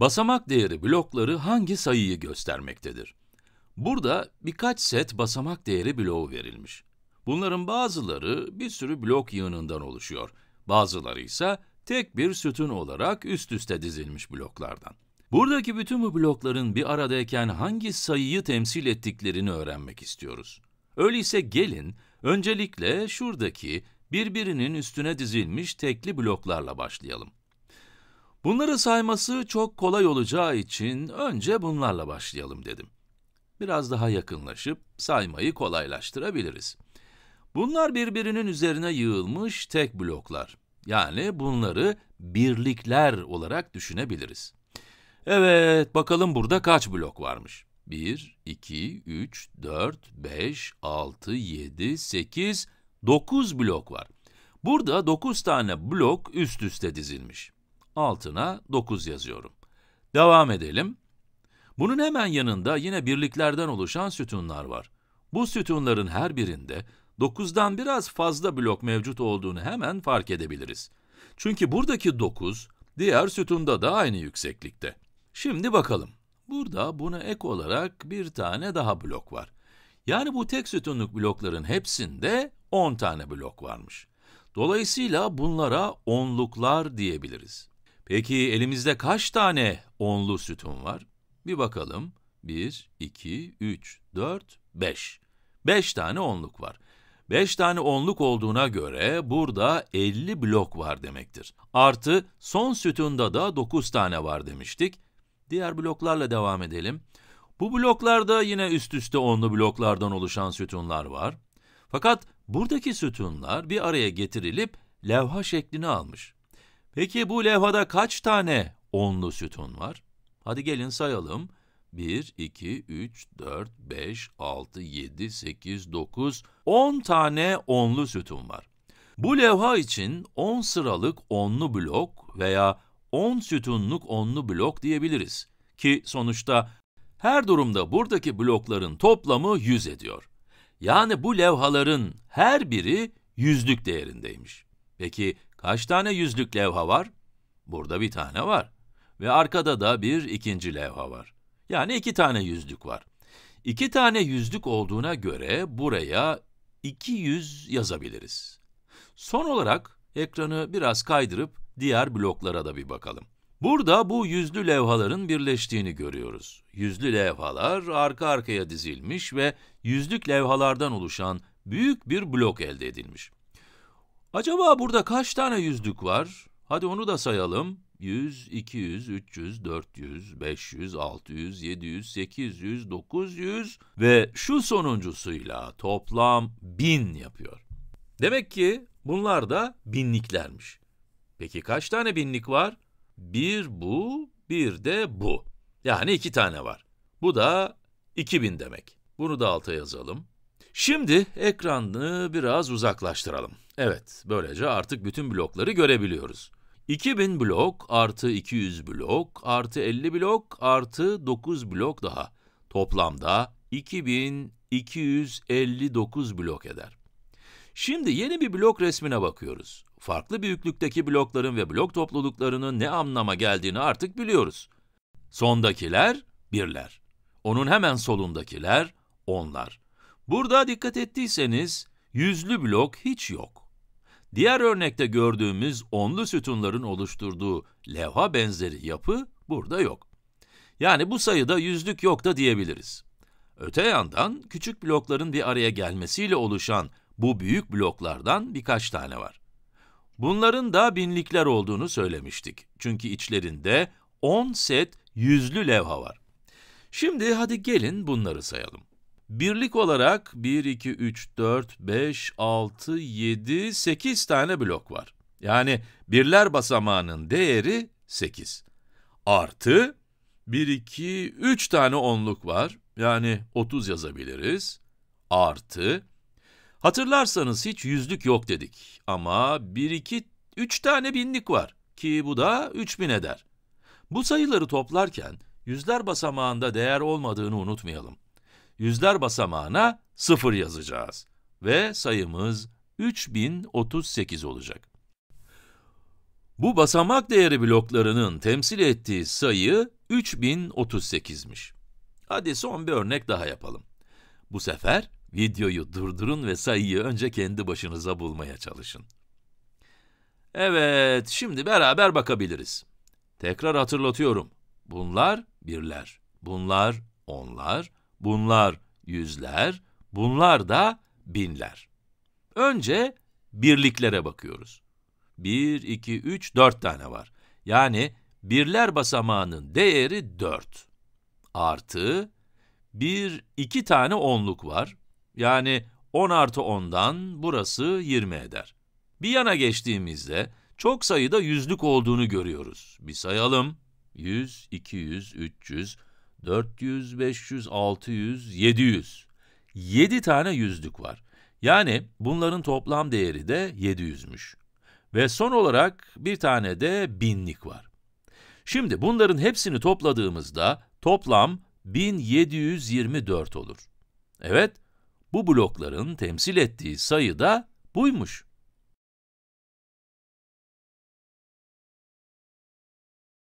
Basamak değeri blokları hangi sayıyı göstermektedir? Burada birkaç set basamak değeri bloğu verilmiş. Bunların bazıları bir sürü blok yığınından oluşuyor. Bazıları ise tek bir sütun olarak üst üste dizilmiş bloklardan. Buradaki bütün bu blokların bir aradayken hangi sayıyı temsil ettiklerini öğrenmek istiyoruz. Öyleyse gelin, öncelikle şuradaki birbirinin üstüne dizilmiş tekli bloklarla başlayalım. Bunları sayması çok kolay olacağı için önce bunlarla başlayalım dedim. Biraz daha yakınlaşıp saymayı kolaylaştırabiliriz. Bunlar birbirinin üzerine yığılmış tek bloklar. Yani bunları birlikler olarak düşünebiliriz. Evet, bakalım burada kaç blok varmış? 1, 2, 3, 4, 5, 6, 7, 8, 9 blok var. Burada 9 tane blok üst üste dizilmiş altına 9 yazıyorum. Devam edelim. Bunun hemen yanında yine birliklerden oluşan sütunlar var. Bu sütunların her birinde 9'dan biraz fazla blok mevcut olduğunu hemen fark edebiliriz. Çünkü buradaki 9, diğer sütunda da aynı yükseklikte. Şimdi bakalım. Burada buna ek olarak bir tane daha blok var. Yani bu tek sütunluk blokların hepsinde 10 tane blok varmış. Dolayısıyla bunlara onluklar diyebiliriz. Peki elimizde kaç tane onlu sütun var? Bir bakalım. 1, 2, 3, 4, 5. 5 tane onluk var. 5 tane onluk olduğuna göre burada 50 blok var demektir. Artı son sütunda da 9 tane var demiştik. Diğer bloklarla devam edelim. Bu bloklarda yine üst üste onlu bloklardan oluşan sütunlar var. Fakat buradaki sütunlar bir araya getirilip levha şeklini almış. Peki bu levhada kaç tane onlu sütun var? Hadi gelin sayalım. 1, 2, 3, 4, 5, 6, 7, 8, 9, 10 tane onlu sütun var. Bu levha için 10 sıralık onlu blok veya 10 sütunluk onlu blok diyebiliriz. Ki sonuçta her durumda buradaki blokların toplamı 100 ediyor. Yani bu levhaların her biri yüzlük değerindeymiş. Peki Kaç tane yüzlük levha var? Burada bir tane var. Ve arkada da bir ikinci levha var. Yani iki tane yüzlük var. İki tane yüzlük olduğuna göre buraya 200 yazabiliriz. Son olarak ekranı biraz kaydırıp diğer bloklara da bir bakalım. Burada bu yüzlü levhaların birleştiğini görüyoruz. Yüzlü levhalar arka arkaya dizilmiş ve yüzlük levhalardan oluşan büyük bir blok elde edilmiş. Acaba burada kaç tane yüzlük var? Hadi onu da sayalım. 100, 200, 300, 400, 500, 600, 700, 800, 900 ve şu sonuncusuyla toplam 1000 yapıyor. Demek ki bunlar da binliklermiş. Peki kaç tane binlik var? Bir bu, bir de bu. Yani iki tane var. Bu da 2000 demek. Bunu da alta yazalım. Şimdi ekranı biraz uzaklaştıralım. Evet, böylece artık bütün blokları görebiliyoruz. 2000 blok artı 200 blok artı 50 blok artı 9 blok daha. Toplamda 2259 blok eder. Şimdi yeni bir blok resmine bakıyoruz. Farklı büyüklükteki blokların ve blok topluluklarının ne anlama geldiğini artık biliyoruz. Sondakiler birler. Onun hemen solundakiler onlar. Burada dikkat ettiyseniz yüzlü blok hiç yok. Diğer örnekte gördüğümüz onlu sütunların oluşturduğu levha benzeri yapı burada yok. Yani bu sayıda yüzlük yok da diyebiliriz. Öte yandan küçük blokların bir araya gelmesiyle oluşan bu büyük bloklardan birkaç tane var. Bunların da binlikler olduğunu söylemiştik. Çünkü içlerinde 10 set yüzlü levha var. Şimdi hadi gelin bunları sayalım. Birlik olarak 1, 2, 3, 4, 5, 6, 7, 8 tane blok var. Yani birler basamağının değeri 8. Artı 1, 2, 3 tane onluk var. Yani 30 yazabiliriz. Artı. Hatırlarsanız hiç yüzlük yok dedik. Ama 1, 2, 3 tane binlik var. Ki bu da 3000 eder. Bu sayıları toplarken yüzler basamağında değer olmadığını unutmayalım yüzler basamağına 0 yazacağız ve sayımız 3038 olacak. Bu basamak değeri bloklarının temsil ettiği sayı 3038'miş. Hadi son bir örnek daha yapalım. Bu sefer videoyu durdurun ve sayıyı önce kendi başınıza bulmaya çalışın. Evet, şimdi beraber bakabiliriz. Tekrar hatırlatıyorum. Bunlar birler, bunlar onlar, bunlar yüzler, bunlar da binler. Önce birliklere bakıyoruz. Bir, iki, üç, dört tane var. Yani birler basamağının değeri dört. Artı bir, iki tane onluk var. Yani 10 artı 10'dan burası 20 eder. Bir yana geçtiğimizde çok sayıda yüzlük olduğunu görüyoruz. Bir sayalım. 100, 200, 300, 400, 500, 600, 700. 7 tane yüzlük var. Yani bunların toplam değeri de 700'müş. Ve son olarak bir tane de binlik var. Şimdi bunların hepsini topladığımızda toplam 1724 olur. Evet, bu blokların temsil ettiği sayı da buymuş.